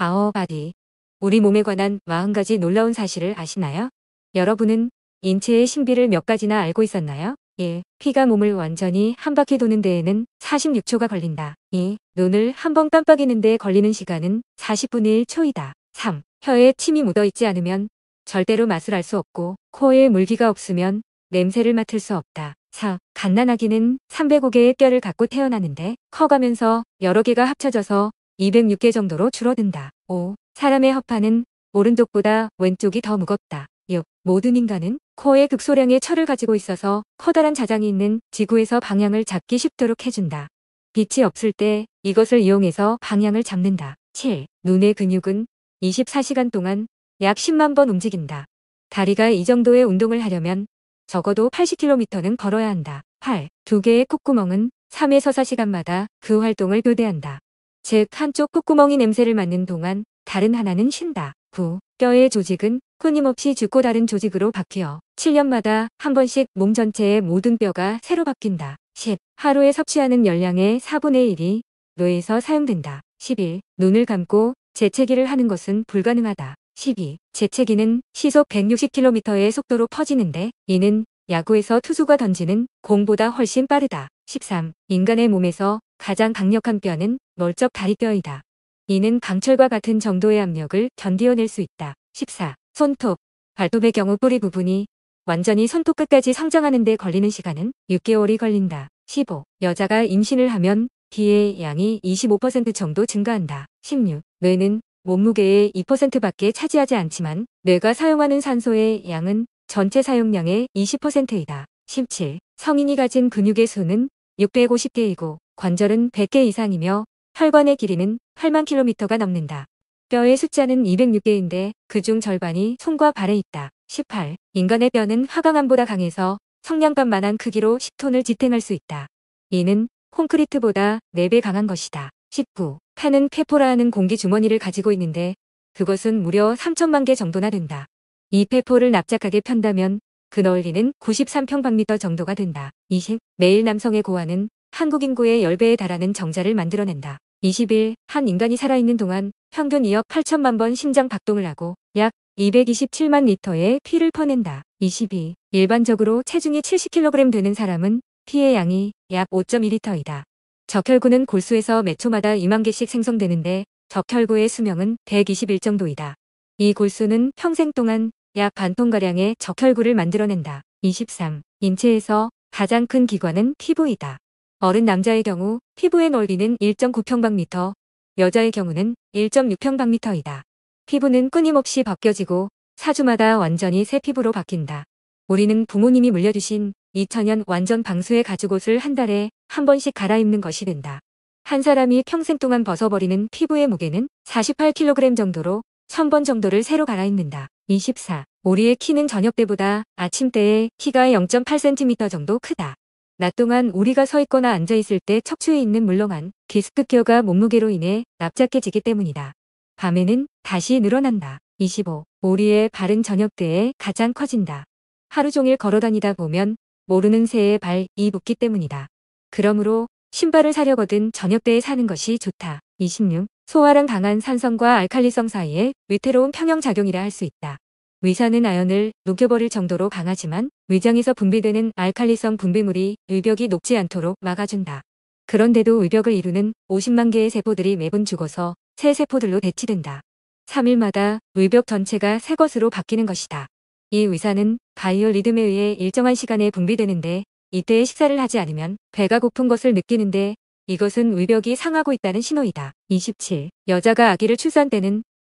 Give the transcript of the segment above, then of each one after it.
아어바디. 우리 몸에 관한 40가지 놀라운 사실을 아시나요? 여러분은 인체의 신비를 몇 가지나 알고 있었나요? 1. 예, 피가 몸을 완전히 한 바퀴 도는 데에는 46초가 걸린다. 2. 눈을 한 번 깜빡이는 데 걸리는 시간은 40분의 1초이다. 3. 혀에 침이 묻어있지 않으면 절대로 맛을 알 수 없고 코에 물기가 없으면 냄새를 맡을 수 없다. 4. 갓난아기는 300억 개의 뼈를 갖고 태어나는데 커가면서 여러 개가 합쳐져서 206개 정도로 줄어든다. 5. 사람의 허파는 오른쪽보다 왼쪽이 더 무겁다. 6. 모든 인간은 코에 극소량의 철을 가지고 있어서 커다란 자장이 있는 지구에서 방향을 잡기 쉽도록 해준다. 빛이 없을 때 이것을 이용해서 방향을 잡는다. 7. 눈의 근육은 24시간 동안 약 10만 번 움직인다. 다리가 이 정도의 운동을 하려면 적어도 80km는 걸어야 한다. 8. 두 개의 콧구멍은 3에서 4시간마다 그 활동을 교대한다. 즉 한쪽 콧구멍이 냄새를 맡는 동안 다른 하나는 쉰다. 9. 뼈의 조직은 끊임없이 죽고 다른 조직으로 바뀌어 7년마다 한 번씩 몸 전체의 모든 뼈가 새로 바뀐다. 10. 하루에 섭취하는 열량의 4분의 1이 뇌에서 사용된다. 11. 눈을 감고 재채기를 하는 것은 불가능하다. 12. 재채기는 시속 160km의 속도로 퍼지는데 이는 야구에서 투수가 던지는 공보다 훨씬 빠르다. 13. 인간의 몸에서 가장 강력한 뼈는 멀쩍 다리뼈이다. 이는 강철과 같은 정도의 압력을 견디어낼 수 있다. 14. 손톱. 발톱의 경우 뿌리 부분이 완전히 손톱 끝까지 성장하는 데 걸리는 시간은 6개월이 걸린다. 15. 여자가 임신을 하면 비의 양이 25% 정도 증가한다. 16. 뇌는 몸무게의 2%밖에 차지하지 않지만 뇌가 사용하는 산소의 양은 전체 사용량의 20%이다. 17. 성인이 가진 근육의 수는 650개이고 관절은 100개 이상이며 혈관의 길이는 8만 킬로미터가 넘는다. 뼈의 숫자는 206개인데 그중 절반이 손과 발에 있다. 18. 인간의 뼈는 화강암보다 강해서 성냥감만한 크기로 10톤을 지탱할 수 있다. 이는 콘크리트보다 4배 강한 것이다. 19. 칸은 페포라 는 공기 주머니를 가지고 있는데 그것은 무려 3천만 개 정도나 된다. 이 페포를 납작하게 편다면 그 널리는 93평방미터 정도가 된다. 20. 매일 남성의 고환은 한국 인구의 10배에 달하는 정자를 만들어낸다. 20일 한 인간이 살아있는 동안 평균 2억 8천만 번 심장 박동을 하고 약 227만 리터의 피를 퍼낸다. 22. 일반적으로 체중이 70kg 되는 사람은 피의 양이 약 5.2리터이다. 적혈구는 골수에서 매 초마다 2만 개씩 생성되는데 적혈구의 수명은 121 정도이다. 이 골수는 평생 동안 약 반통가량의 적혈구를 만들어낸다. 23. 인체에서 가장 큰 기관은 피부이다. 어른 남자의 경우 피부의 넓이는 1.9평방미터, 여자의 경우는 1.6평방미터이다. 피부는 끊임없이 벗겨지고 사주마다 완전히 새 피부로 바뀐다. 우리는 부모님이 물려주신 2000년 완전 방수의 가죽옷을 한 달에 한 번씩 갈아입는 것이 된다. 한 사람이 평생 동안 벗어버리는 피부의 무게는 48kg 정도로 1000번 정도를 새로 갈아입는다. 24. 우리의 키는 저녁 때보다 아침 때에 키가 0.8cm 정도 크다. 낮 동안 우리가 서 있거나 앉아 있을 때 척추에 있는 물렁한 디스크결가 몸무게로 인해 납작해지기 때문이다. 밤에는 다시 늘어난다. 25. 오리의 발은 저녁 때에 가장 커진다. 하루 종일 걸어다니다 보면 모르는 새의 발이 붙기 때문이다. 그러므로 신발을 사려거든 저녁 때에 사는 것이 좋다. 26. 소화랑 강한 산성과 알칼리성 사이에 위태로운 평형작용이라 할 수 있다. 위산은 아연을 녹여버릴 정도로 강하지만 위장에서 분비되는 알칼리성 분비물이 위벽이 녹지 않도록 막아준다. 그런데도 위벽을 이루는 50만 개의 세포들이 매분 죽어서 새 세포들로 대치된다. 3일마다 위벽 전체가 새 것으로 바뀌는 것이다. 이 위산은 바이오리듬에 의해 일정한 시간에 분비되는데 이때에 식사를 하지 않으면 배가 고픈 것을 느끼는데 이것은 위벽이 상하고 있다는 신호이다. 27. 여자가 아기를 출산 때는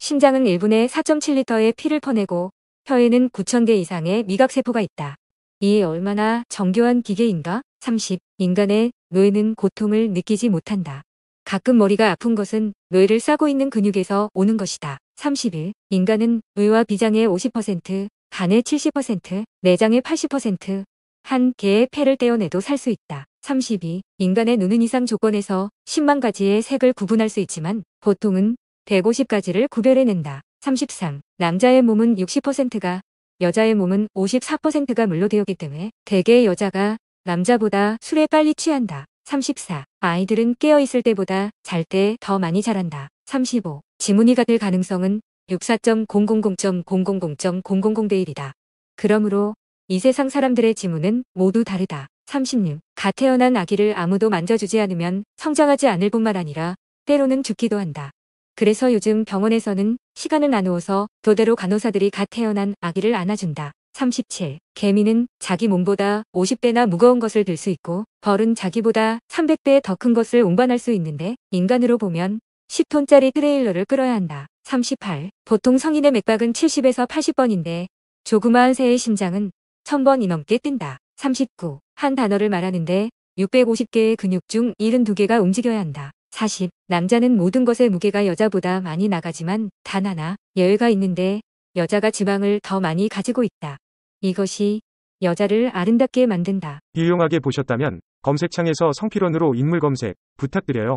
신장은 1분에 4.7리터의 피를 퍼내고 혀에는 9,000개 이상의 미각세포가 있다. 이 얼마나 정교한 기계인가? 30. 인간의 뇌는 고통을 느끼지 못한다. 가끔 머리가 아픈 것은 뇌를 싸고 있는 근육에서 오는 것이다. 31. 인간은 뇌와 비장의 50%, 간의 70%, 내장의 80%, 한 개의 폐를 떼어내도 살 수 있다. 32. 인간의 눈은 이상 조건에서 10만 가지의 색을 구분할 수 있지만 보통은 150가지를 구별해낸다. 33. 남자의 몸은 60%가 여자의 몸은 54%가 물로 되었기 때문에 대개 여자가 남자보다 술에 빨리 취한다. 34. 아이들은 깨어있을 때보다 잘 때 더 많이 자란다. 35. 지문이가 될 가능성은 64.000.000.000대 1이다. 그러므로 이 세상 사람들의 지문은 모두 다르다. 36. 갓 태어난 아기를 아무도 만져주지 않으면 성장하지 않을 뿐만 아니라 때로는 죽기도 한다. 그래서 요즘 병원에서는 시간을 나누어서 도대로 간호사들이 갓 태어난 아기를 안아준다. 37. 개미는 자기 몸보다 50배나 무거운 것을 들 수 있고 벌은 자기보다 300배 더 큰 것을 운반할 수 있는데 인간으로 보면 10톤짜리 트레일러를 끌어야 한다. 38. 보통 성인의 맥박은 70에서 80번인데 조그마한 새의 심장은 1000번이 넘게 뛴다. 39. 한 단어를 말하는데 650개의 근육 중 72개가 움직여야 한다. 40. 남자는 모든 것의 무게가 여자보다 많이 나가지만 단 하나 예외가 있는데 여자가 지방을 더 많이 가지고 있다. 이것이 여자를 아름답게 만든다. 유용하게 보셨다면 검색창에서 성피론으로 인물 검색 부탁드려요.